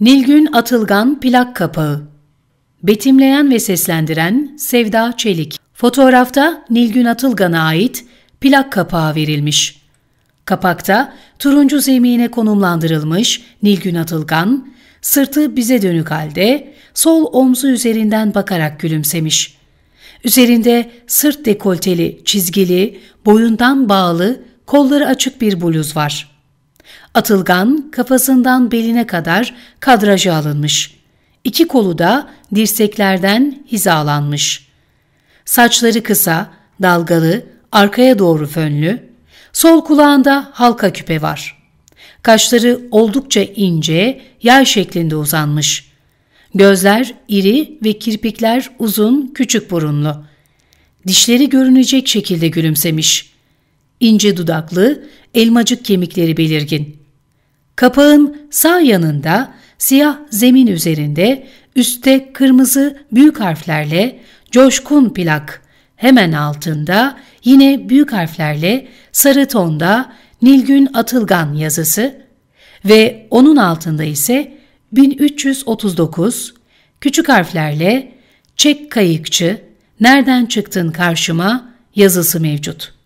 Nilgün Atılgan Plak Kapağı Betimleyen ve seslendiren Sevda Çelik Fotoğrafta Nilgün Atılgan'a ait plak kapağı verilmiş. Kapakta turuncu zemine konumlandırılmış Nilgün Atılgan, sırtı bize dönük halde sol omzu üzerinden bakarak gülümsemiş. Üzerinde sırt dekolteli, çizgili, boyundan bağlı, kolları açık bir bluz var. Atılgan kafasından beline kadar kadraja alınmış. İki kolu da dirseklerden hizalanmış. Saçları kısa, dalgalı, arkaya doğru fönlü, sol kulağında halka küpe var. Kaşları oldukça ince, yay şeklinde uzanmış. Gözler iri ve kirpikler uzun, küçük burunlu. Dişleri görünecek şekilde gülümsemiş.'' ince dudaklı, elmacık kemikleri belirgin. Kapağın sağ yanında siyah zemin üzerinde üstte kırmızı büyük harflerle coşkun plak, hemen altında yine büyük harflerle sarı tonda Nilgün Atılgan yazısı ve onun altında ise 1339 küçük harflerle Çek Kayıkçı, Nereden Çıktın Karşıma yazısı mevcut.''